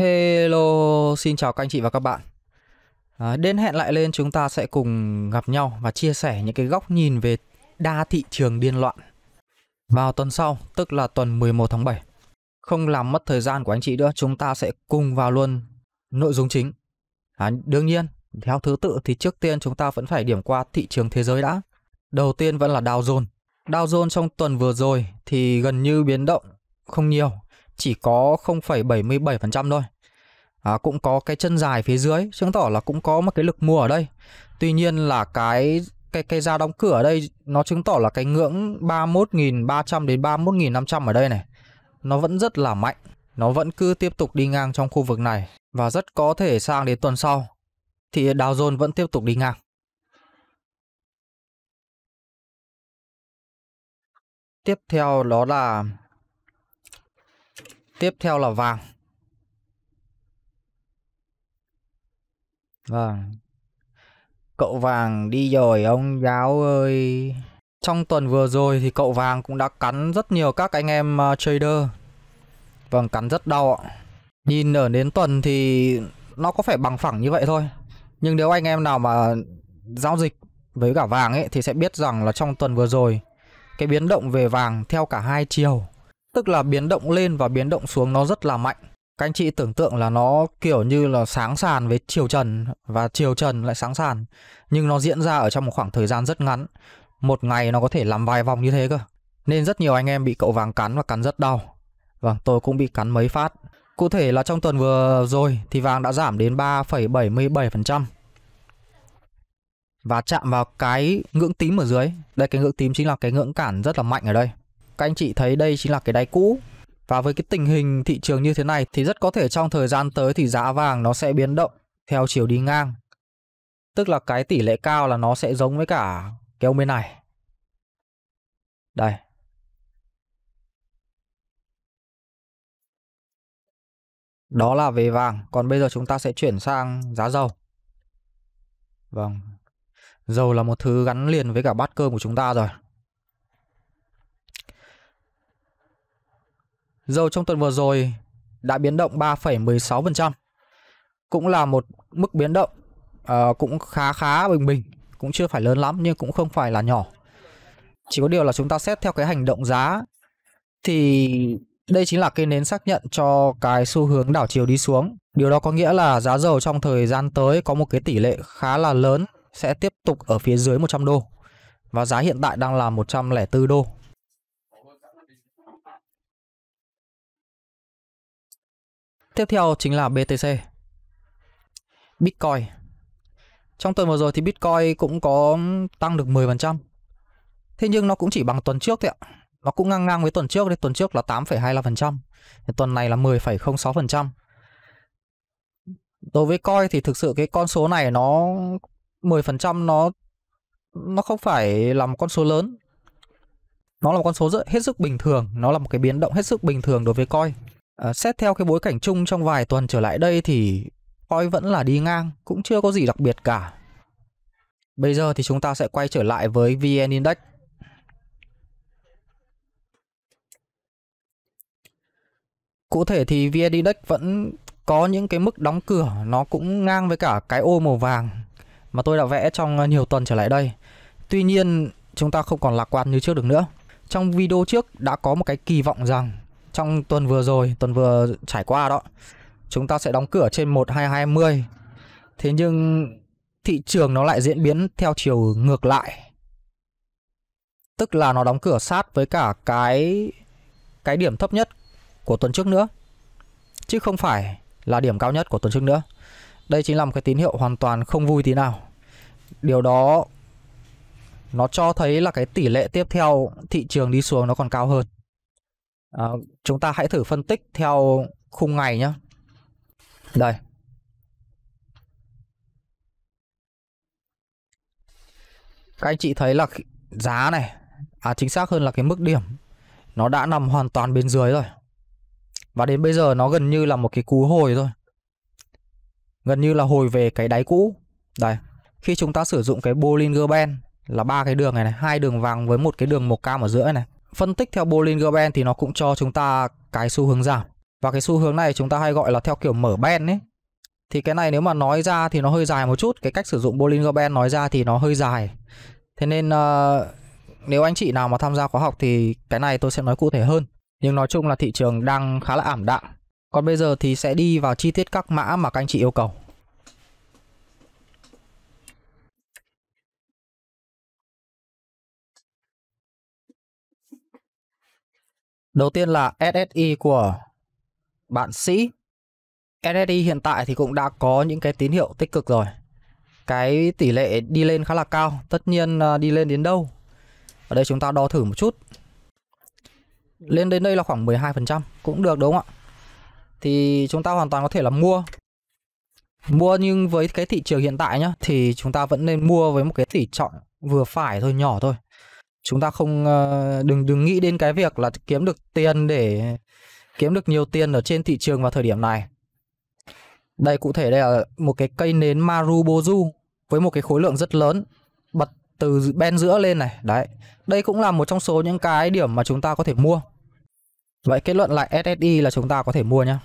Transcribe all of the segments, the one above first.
Hello, xin chào các anh chị và các bạn. À, đến hẹn lại lên chúng ta sẽ cùng gặp nhau và chia sẻ những cái góc nhìn về đa thị trường điên loạn vào tuần sau, tức là tuần 11 tháng 7. Không làm mất thời gian của anh chị nữa, chúng ta sẽ cùng vào luôn nội dung chính. À, đương nhiên, theo thứ tự thì trước tiên chúng ta vẫn phải điểm qua thị trường thế giới đã. Đầu tiên vẫn là Dow Jones. Dow Jones trong tuần vừa rồi thì gần như biến động không nhiều, chỉ có 0,77% thôi. À, cũng có cái chân dài phía dưới chứng tỏ là cũng có một cái lực mua ở đây. Tuy nhiên là cái cái cái giá đóng cửa ở đây nó chứng tỏ là cái ngưỡng 31.300 đến 31.500 ở đây này. Nó vẫn rất là mạnh, nó vẫn cứ tiếp tục đi ngang trong khu vực này và rất có thể sang đến tuần sau thì Dow Jones vẫn tiếp tục đi ngang. Tiếp theo đó là Tiếp theo là vàng. Vâng. Cậu vàng đi rồi ông giáo ơi. Trong tuần vừa rồi thì cậu vàng cũng đã cắn rất nhiều các anh em uh, trader. Vâng, cắn rất đau ạ. Nhìn ở đến tuần thì nó có phải bằng phẳng như vậy thôi. Nhưng nếu anh em nào mà giao dịch với cả vàng ấy thì sẽ biết rằng là trong tuần vừa rồi cái biến động về vàng theo cả hai chiều Tức là biến động lên và biến động xuống nó rất là mạnh Các anh chị tưởng tượng là nó kiểu như là sáng sàn với chiều trần Và chiều trần lại sáng sàn Nhưng nó diễn ra ở trong một khoảng thời gian rất ngắn Một ngày nó có thể làm vài vòng như thế cơ Nên rất nhiều anh em bị cậu vàng cắn và cắn rất đau Vâng tôi cũng bị cắn mấy phát Cụ thể là trong tuần vừa rồi thì vàng đã giảm đến 3,77% và chạm vào cái ngưỡng tím ở dưới đây cái ngưỡng tím chính là cái ngưỡng cản rất là mạnh ở đây các anh chị thấy đây chính là cái đáy cũ và với cái tình hình thị trường như thế này thì rất có thể trong thời gian tới thì giá vàng nó sẽ biến động theo chiều đi ngang. Tức là cái tỷ lệ cao là nó sẽ giống với cả cái ông bên này. Đây. Đó là về vàng, còn bây giờ chúng ta sẽ chuyển sang giá dầu. Vâng. Dầu là một thứ gắn liền với cả bát cơm của chúng ta rồi. Dầu trong tuần vừa rồi đã biến động 3,16%. Cũng là một mức biến động uh, cũng khá khá bình bình, cũng chưa phải lớn lắm nhưng cũng không phải là nhỏ. Chỉ có điều là chúng ta xét theo cái hành động giá thì đây chính là cây nến xác nhận cho cái xu hướng đảo chiều đi xuống. Điều đó có nghĩa là giá dầu trong thời gian tới có một cái tỷ lệ khá là lớn sẽ tiếp tục ở phía dưới 100 đô. Và giá hiện tại đang là 104 đô Tiếp theo chính là BTC. Bitcoin. Trong tuần vừa rồi thì Bitcoin cũng có tăng được 10%. Thế nhưng nó cũng chỉ bằng tuần trước thôi ạ. Nó cũng ngang ngang với tuần trước đấy, tuần trước là 8,25%, tuần này là 10,06%. Đối với coin thì thực sự cái con số này nó 10% nó nó không phải là một con số lớn. Nó là một con số rất hết sức bình thường, nó là một cái biến động hết sức bình thường đối với coin Ờ, xét theo cái bối cảnh chung trong vài tuần trở lại đây thì coi vẫn là đi ngang, cũng chưa có gì đặc biệt cả. Bây giờ thì chúng ta sẽ quay trở lại với VN Index. Cụ thể thì VN Index vẫn có những cái mức đóng cửa nó cũng ngang với cả cái ô màu vàng mà tôi đã vẽ trong ờ, nhiều tuần trở lại đây. Tuy nhiên chúng ta không còn lạc quan như trước được nữa. Trong video trước đã có một cái kỳ vọng rằng trong tuần vừa rồi, tuần vừa trải qua đó, chúng ta sẽ đóng cửa trên 1220. Thế nhưng thị trường nó lại diễn biến theo chiều ngược lại. Tức là nó đóng cửa sát với cả cái cái điểm thấp nhất của tuần trước nữa. Chứ không phải là điểm cao nhất của tuần trước nữa. Đây chính là một cái tín hiệu hoàn toàn không vui tí nào. Điều đó nó cho thấy là cái tỷ lệ tiếp theo thị trường đi xuống nó còn cao hơn à, chúng ta hãy thử phân tích theo khung ngày nhé đây các anh chị thấy là giá này à chính xác hơn là cái mức điểm nó đã nằm hoàn toàn bên dưới rồi và đến bây giờ nó gần như là một cái cú hồi rồi gần như là hồi về cái đáy cũ đây khi chúng ta sử dụng cái Bollinger Band là ba cái đường này này hai đường vàng với một cái đường màu cam ở giữa này phân tích theo Bollinger Band thì nó cũng cho chúng ta cái xu hướng giảm. Và cái xu hướng này chúng ta hay gọi là theo kiểu mở band ấy. Thì cái này nếu mà nói ra thì nó hơi dài một chút, cái cách sử dụng Bollinger Band nói ra thì nó hơi dài. Thế nên uh, nếu anh chị nào mà tham gia khóa học thì cái này tôi sẽ nói cụ thể hơn. Nhưng nói chung là thị trường đang khá là ảm đạm. Còn bây giờ thì sẽ đi vào chi tiết các mã mà các anh chị yêu cầu. Đầu tiên là SSI của bạn Sĩ. SSI hiện tại thì cũng đã có những cái tín hiệu tích cực rồi. Cái tỷ lệ đi lên khá là cao, tất nhiên à, đi lên đến đâu. Ở đây chúng ta đo thử một chút. Lên đến đây là khoảng 12%, cũng được đúng không ạ? Thì chúng ta hoàn toàn có thể là mua. Mua nhưng với cái thị trường hiện tại nhá, thì chúng ta vẫn nên mua với một cái tỷ trọng vừa phải thôi, nhỏ thôi chúng ta không ờ, đừng đừng nghĩ đến cái việc là kiếm được tiền để kiếm được nhiều tiền ở trên thị trường vào thời điểm này đây cụ thể đây là một cái cây nến Marubozu với một cái khối lượng rất lớn bật từ bên giữa lên này đấy đây cũng là một trong số những cái điểm mà chúng ta có thể mua vậy kết luận lại SSI là chúng ta có thể mua nhé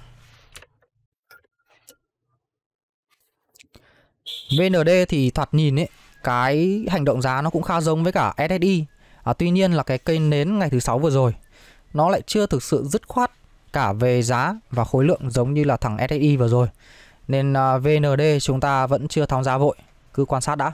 VND thì thoạt nhìn ấy cái hành động giá nó cũng khá giống với cả SSI à, tuy nhiên là cái cây nến ngày thứ sáu vừa rồi nó lại chưa thực sự dứt khoát cả về giá và khối lượng giống như là thằng SSI vừa rồi nên à, VND chúng ta vẫn chưa tháo giá vội cứ quan sát đã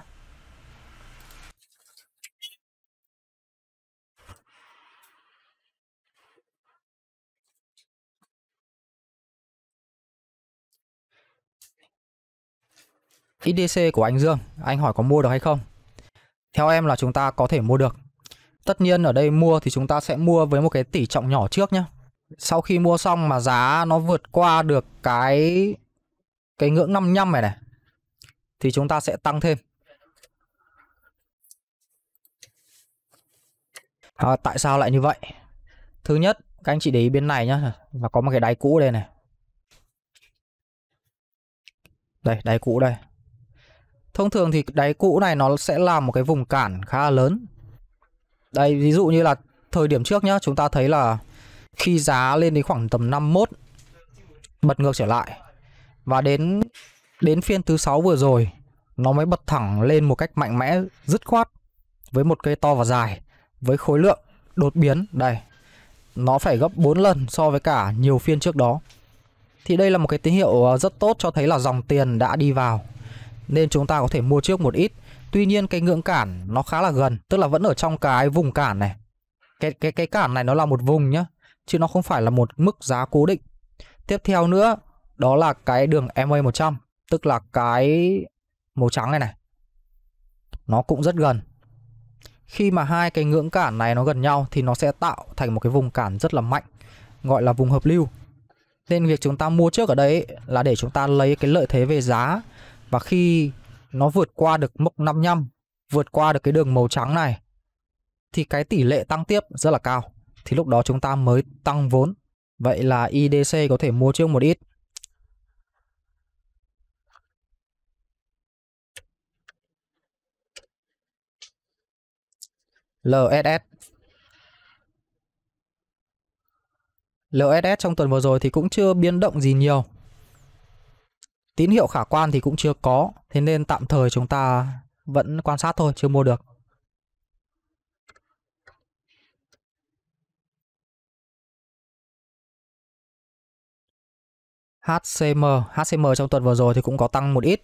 IDC của anh Dương, anh hỏi có mua được hay không? Theo em là chúng ta có thể mua được Tất nhiên ở đây mua thì chúng ta sẽ mua với một cái tỷ trọng nhỏ trước nhé. Sau khi mua xong mà giá nó vượt qua được cái cái ngưỡng 55 này này thì chúng ta sẽ tăng thêm. À, tại sao lại như vậy? Thứ nhất, các anh chị để ý bên này nhá, là có một cái đáy cũ đây này. Đây, đáy cũ đây. Thông thường thì đáy cũ này nó sẽ là một cái vùng cản khá là lớn đây ví dụ như là thời điểm trước nhá Chúng ta thấy là khi giá lên đến khoảng tầm 51 Bật ngược trở lại Và đến đến phiên thứ sáu vừa rồi Nó mới bật thẳng lên một cách mạnh mẽ dứt khoát Với một cây to và dài Với khối lượng đột biến Đây Nó phải gấp 4 lần so với cả nhiều phiên trước đó Thì đây là một cái tín hiệu ờ, rất tốt cho thấy là dòng tiền đã đi vào Nên chúng ta có thể mua trước một ít Tuy nhiên cái ngưỡng cản nó khá là gần, tức là vẫn ở trong cái vùng cản này. Cái cái cái cản này nó là một vùng nhá, chứ nó không phải là một mức giá cố định. Tiếp theo nữa, đó là cái đường MA 100, tức là cái màu trắng này này. Nó cũng rất gần. Khi mà hai cái ngưỡng cản này nó gần nhau thì nó sẽ tạo thành một cái vùng cản rất là mạnh, gọi là vùng hợp lưu. Nên việc chúng ta mua trước ở đây là để chúng ta lấy cái lợi thế về giá và khi nó vượt qua được mốc 55, vượt qua được cái đường màu trắng này thì cái tỷ lệ tăng tiếp rất là cao. Thì lúc đó chúng ta mới tăng vốn. Vậy là IDC có thể mua trước một ít. LSS LSS trong tuần vừa rồi thì cũng chưa biến động gì nhiều tín hiệu khả quan thì cũng chưa có thế nên tạm thời chúng ta vẫn quan sát thôi chưa mua được HCM HCM trong tuần vừa rồi thì cũng có tăng một ít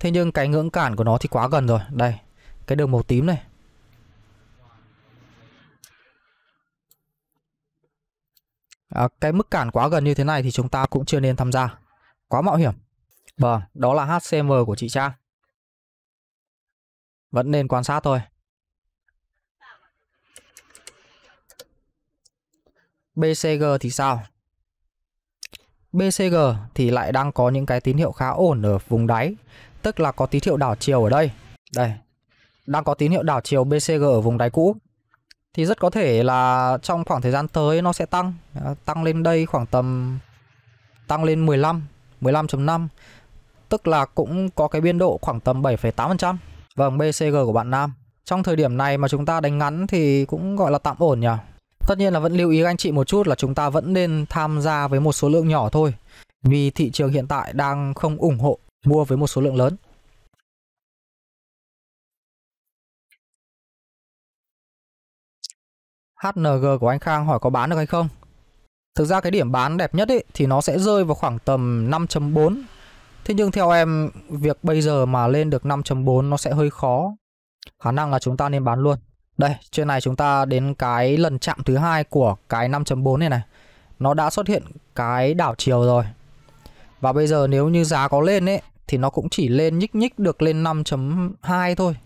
Thế nhưng cái ngưỡng cản của nó thì quá gần rồi Đây cái đường màu tím này à, Cái mức cản quá gần như thế này thì chúng ta cũng chưa nên tham gia Quá mạo hiểm Vâng, đó là HCM của chị Trang. Vẫn nên quan sát thôi. BCG thì sao? BCG thì lại đang có những cái tín hiệu khá ổn ở vùng đáy, tức là có tín hiệu đảo chiều ở đây. Đây, đang có tín hiệu đảo chiều BCG ở vùng đáy cũ. Thì rất có thể là trong khoảng thời gian tới nó sẽ tăng, tăng lên đây khoảng tầm tăng lên 15, 15.5 tức là cũng có cái biên độ khoảng tầm 7,8%. Vâng, BCG của bạn Nam. Trong thời điểm này mà chúng ta đánh ngắn thì cũng gọi là tạm ổn nhỉ. Tất nhiên là vẫn lưu ý anh chị một chút là chúng ta vẫn nên tham gia với một số lượng nhỏ thôi. Vì thị trường hiện tại đang không ủng hộ mua với một số lượng lớn. HNG của anh Khang hỏi có bán được hay không? Thực ra cái điểm bán đẹp nhất ấy, thì nó sẽ rơi vào khoảng tầm 5.4 Thế nhưng theo em, việc bây giờ mà lên được 5.4 nó sẽ hơi khó. Khả năng là chúng ta nên bán luôn. Đây, trên này chúng ta đến cái lần chạm thứ hai của cái 5.4 này này. Nó đã xuất hiện cái đảo chiều rồi. Và bây giờ nếu như giá có lên ấy thì nó cũng chỉ lên nhích nhích được lên 5.2 thôi.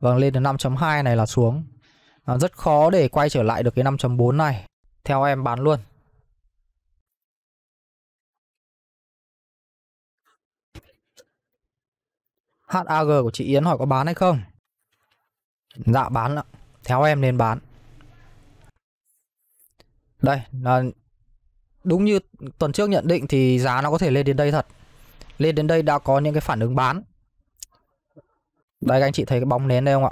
Vâng, lên đến 5.2 này là xuống. À, rất khó để quay trở lại được cái 5.4 này. Theo em bán luôn. HAG của chị Yến hỏi có bán hay không? Dạ bán ạ. Theo em nên bán. Đây, là đúng như tuần trước nhận định thì giá nó có thể lên đến đây thật. Lên đến đây đã có những cái phản ứng bán. Đây các anh chị thấy cái bóng nến đây không ạ?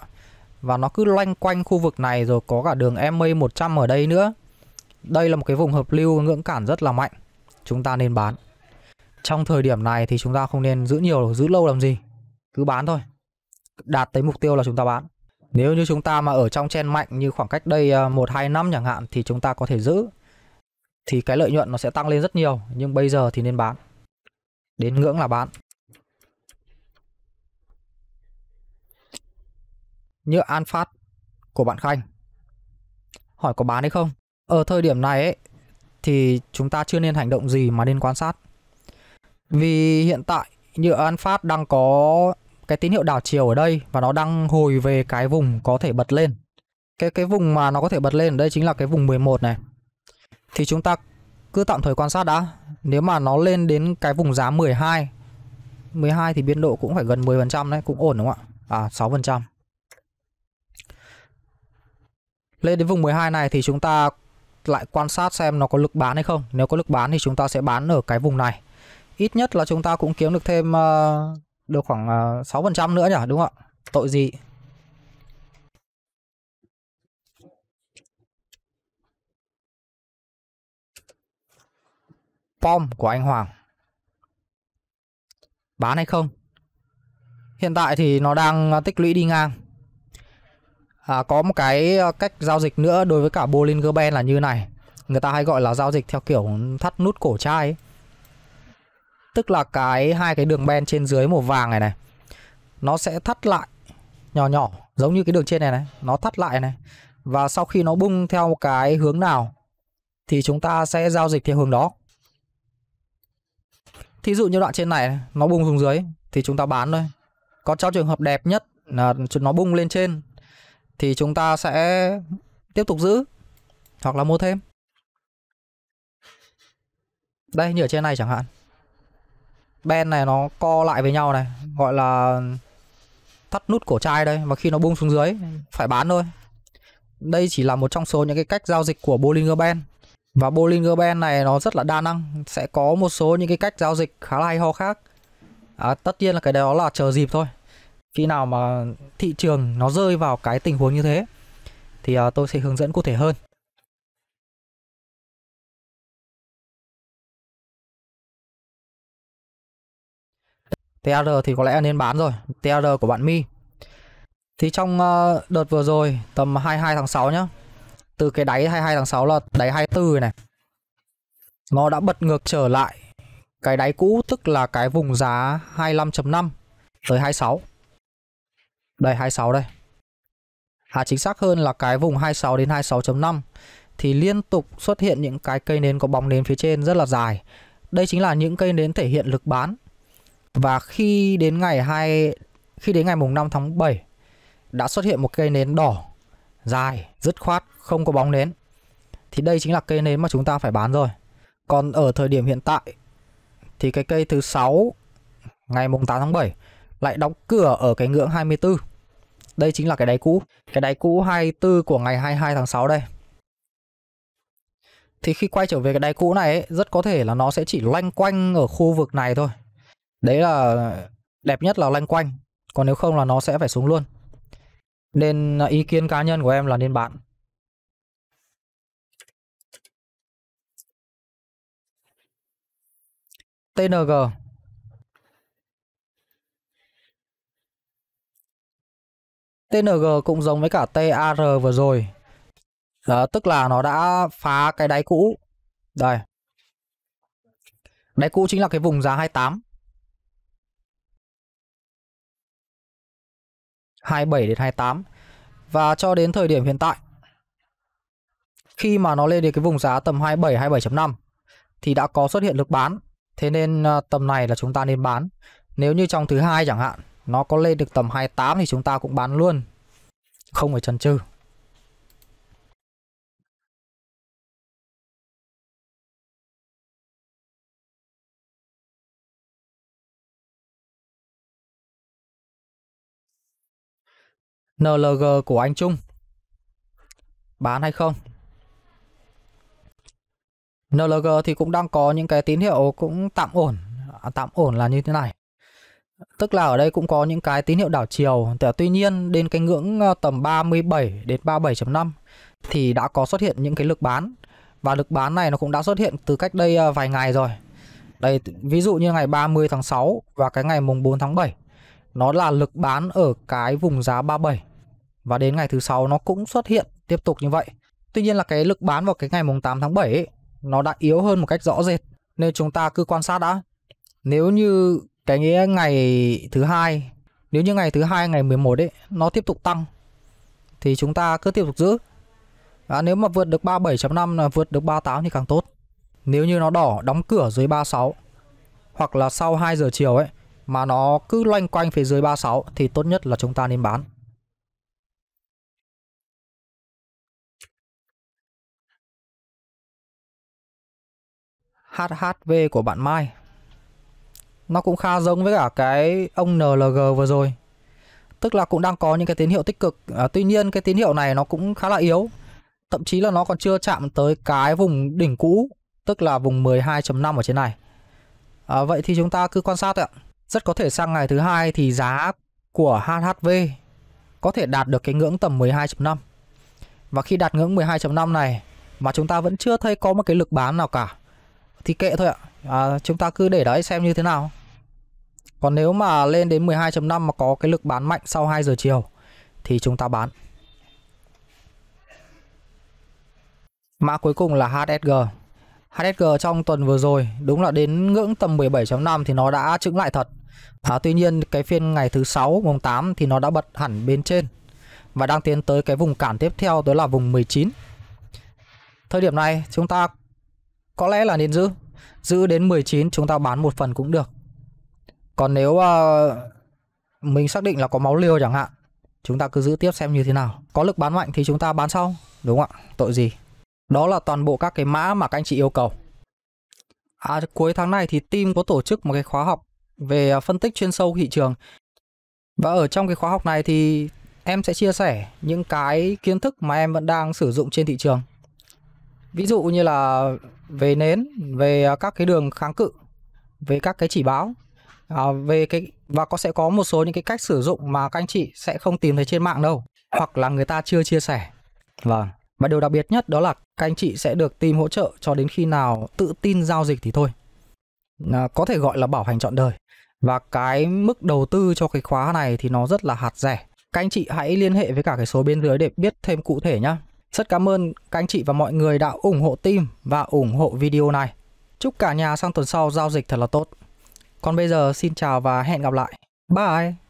Và nó cứ loanh quanh khu vực này rồi có cả đường MA 100 e ở đây nữa. Đây là một cái vùng hợp lưu ngưỡng cản rất là mạnh. Chúng ta nên bán. Trong thời điểm này thì chúng ta không nên giữ nhiều giữ lâu làm gì cứ bán thôi đạt tới mục tiêu là chúng ta bán nếu như chúng ta mà ở trong chen mạnh như khoảng cách đây à, một hai năm chẳng hạn thì chúng ta có thể giữ thì cái lợi nhuận nó sẽ tăng lên rất nhiều nhưng bây giờ thì nên bán đến ngưỡng là bán như an phát của bạn khanh hỏi có bán hay không ở thời điểm này ấy, thì chúng ta chưa nên hành động gì mà nên quan sát vì hiện tại như an phát đang có cái tín hiệu đảo chiều ở đây và nó đang hồi về cái vùng có thể bật lên. Cái cái vùng mà nó có thể bật lên ở đây chính là cái vùng 11 này. Thì chúng ta cứ tạm thời quan sát đã. Nếu mà nó lên đến cái vùng giá 12 12 thì biên độ cũng phải gần 10% đấy, cũng ổn đúng không ạ? À 6%. Lên đến vùng 12 này thì chúng ta lại quan sát xem nó có lực bán hay không. Nếu có lực bán thì chúng ta sẽ bán ở cái vùng này. Ít nhất là chúng ta cũng kiếm được thêm uh, được khoảng 6% ờ, nữa nhỉ đúng không ạ tội gì pom của anh Hoàng bán hay không hiện tại thì nó đang ờ, tích lũy đi ngang à, có một cái ờ, cách giao dịch nữa đối với cả Bollinger Band là như này người ta hay gọi là giao dịch theo kiểu thắt nút cổ chai ấy tức là cái hai cái đường ben trên dưới màu vàng này này nó sẽ thắt lại nhỏ nhỏ giống như cái đường trên này này nó thắt lại này và sau khi nó bung theo cái hướng nào thì chúng ta sẽ giao dịch theo hướng đó thí dụ như đoạn trên này nó bung xuống dưới thì chúng ta bán thôi còn trong trường hợp đẹp nhất là nó bung lên trên thì chúng ta sẽ tiếp tục giữ hoặc là mua thêm đây như ở trên này chẳng hạn ben này nó co lại với nhau này gọi là thắt nút cổ chai đây mà khi nó bung xuống dưới ừ. phải bán thôi đây chỉ là một trong số những cái cách giao dịch của Bollinger Band và Bollinger Band này nó rất là đa năng sẽ có một số những cái cách giao dịch khá là hay ho khác à, tất nhiên là cái đó là chờ dịp thôi khi nào mà thị trường nó rơi vào cái tình huống như thế thì à, tôi sẽ hướng dẫn cụ thể hơn TR thì có lẽ nên bán rồi TR của bạn Mi thì trong ờ, đợt vừa rồi tầm 22 tháng 6 nhá từ cái đáy 22 tháng 6 là đáy 24 này nó đã bật ngược trở lại cái đáy cũ tức là cái vùng giá 25.5 tới 26 đây 26 đây à chính xác hơn là cái vùng 26 đến 26.5 thì liên tục xuất hiện những cái cây nến có bóng nến phía trên rất là dài đây chính là những cây nến thể hiện lực bán và khi đến ngày 2 khi đến ngày mùng 5 tháng 7 đã xuất hiện một cây nến đỏ dài, dứt khoát không có bóng nến. Thì đây chính là cây nến mà chúng ta phải bán rồi. Còn ở thời điểm hiện tại thì cái cây thứ 6 ngày mùng 8 tháng 7 lại đóng cửa ở cái ngưỡng 24. Đây chính là cái đáy cũ, cái đáy cũ 24 của ngày 22 tháng 6 đây. Thì khi quay trở về cái đáy cũ này ấy, rất có thể là nó sẽ chỉ loanh quanh ở khu vực này thôi đấy là đẹp nhất là lanh quanh còn nếu không là nó sẽ phải xuống luôn nên à, ý kiến cá nhân của em là nên bạn TNG TNG cũng giống với cả TAR vừa rồi Đó, ờ, Tức là nó đã phá cái đáy cũ Đây Đáy cũ chính là cái vùng giá 28 27 đến 28 và cho đến thời điểm hiện tại khi mà nó lên đến cái vùng giá tầm 27 27.5 thì đã có xuất hiện lực bán. Thế nên à, tầm này là chúng ta nên bán. Nếu như trong thứ hai chẳng hạn nó có lên được tầm 28 thì chúng ta cũng bán luôn. Không phải chần chừ. NLG của anh Trung bán hay không NLG thì cũng đang có những cái tín hiệu cũng tạm ổn à, tạm ổn là như thế này tức là ở đây cũng có những cái tín hiệu đảo chiều tuy nhiên đến cái ngưỡng ờ, tầm 37 đến 37.5 thì đã có xuất hiện những cái lực bán và lực bán này nó cũng đã xuất hiện từ cách đây ờ, vài ngày rồi đây ví dụ như ngày 30 tháng 6 và cái ngày mùng 4 tháng 7 nó là lực bán ở cái vùng giá 37 và đến ngày thứ sáu nó cũng xuất hiện tiếp tục như vậy. Tuy nhiên là cái lực bán vào cái ngày mùng 8 tháng 7 ấy, nó đã yếu hơn một cách rõ rệt nên chúng ta cứ quan sát đã. Nếu như cái nghĩa ngày thứ hai, nếu như ngày thứ hai ngày 11 ấy nó tiếp tục tăng thì chúng ta cứ tiếp tục giữ. À, nếu mà vượt được 37.5 là vượt được 38 thì càng tốt. Nếu như nó đỏ đóng cửa dưới 36 hoặc là sau 2 giờ chiều ấy mà nó cứ loanh quanh phía dưới 36 thì tốt nhất là chúng ta nên bán. HHV của bạn Mai Nó cũng khá giống với cả cái ông NLG vừa rồi Tức là cũng đang có những cái tín hiệu tích cực à, Tuy nhiên cái tín hiệu này nó cũng khá là yếu Thậm chí là nó còn chưa chạm tới cái vùng đỉnh cũ Tức là vùng 12.5 ở trên này à, Vậy thì chúng ta cứ quan sát ạ Rất có thể sang ngày thứ hai thì giá của HHV có thể đạt được cái ngưỡng tầm 12.5 Và khi đạt ngưỡng 12.5 này mà chúng ta vẫn chưa thấy có một cái lực bán nào cả thì kệ thôi ạ à, chúng ta cứ để đấy xem như thế nào còn nếu mà lên đến 12.5 mà có cái lực bán mạnh sau 2 giờ chiều thì chúng ta bán mã cuối cùng là HSG HSG trong tuần vừa rồi đúng là đến ngưỡng tầm 17.5 thì nó đã trứng lại thật à, Tuy nhiên cái phiên ngày thứ sáu, mùng 8 thì nó đã bật hẳn bên trên Và đang tiến tới cái vùng cản tiếp theo đó là vùng 19 Thời điểm này chúng ta có lẽ là nên giữ. Giữ đến 19 chúng ta bán một phần cũng được. Còn nếu uh, mình xác định là có máu liều chẳng hạn, chúng ta cứ giữ tiếp xem như thế nào. Có lực bán mạnh thì chúng ta bán sau, đúng không ạ? Tội gì. Đó là toàn bộ các cái mã mà các anh chị yêu cầu. À, cuối tháng này thì team có tổ chức một cái khóa học về ờ, phân tích chuyên sâu thị trường. Và ở trong cái khóa học này thì em sẽ chia sẻ những cái kiến thức mà em vẫn đang sử dụng trên thị trường. Ví dụ như là về nến về à, các cái đường kháng cự về các cái chỉ báo à, về cái và có sẽ có một số những cái cách sử dụng mà các anh chị sẽ không tìm thấy trên mạng đâu hoặc là người ta chưa chia sẻ vâng và điều đặc biệt nhất đó là các anh chị sẽ được team hỗ trợ cho đến khi nào tự tin giao dịch thì thôi à, có thể gọi là bảo hành trọn đời và cái mức đầu tư cho cái khóa này thì nó rất là hạt rẻ các anh chị hãy liên hệ với cả cái số bên dưới để biết thêm cụ thể nhá rất cảm ơn các anh chị và mọi người đã ủng hộ team và ủng hộ video này. Chúc cả nhà sang tuần sau giao dịch thật là tốt. Còn bây giờ xin chào và hẹn gặp lại. Bye!